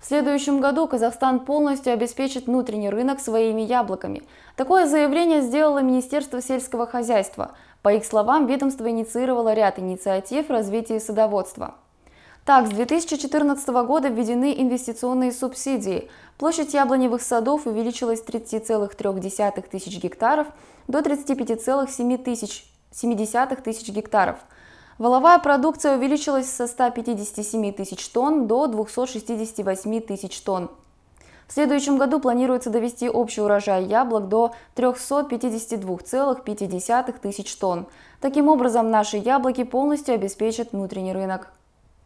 В следующем году Казахстан полностью обеспечит внутренний рынок своими яблоками. Такое заявление сделало Министерство сельского хозяйства. По их словам, ведомство инициировало ряд инициатив развития садоводства. Так, с 2014 года введены инвестиционные субсидии. Площадь яблоневых садов увеличилась с 30,3 тысяч гектаров до 35,7 тысяч гектаров. Воловая продукция увеличилась со 157 тысяч тонн до 268 тысяч тонн. В следующем году планируется довести общий урожай яблок до 352,5 тысяч тонн. Таким образом, наши яблоки полностью обеспечат внутренний рынок.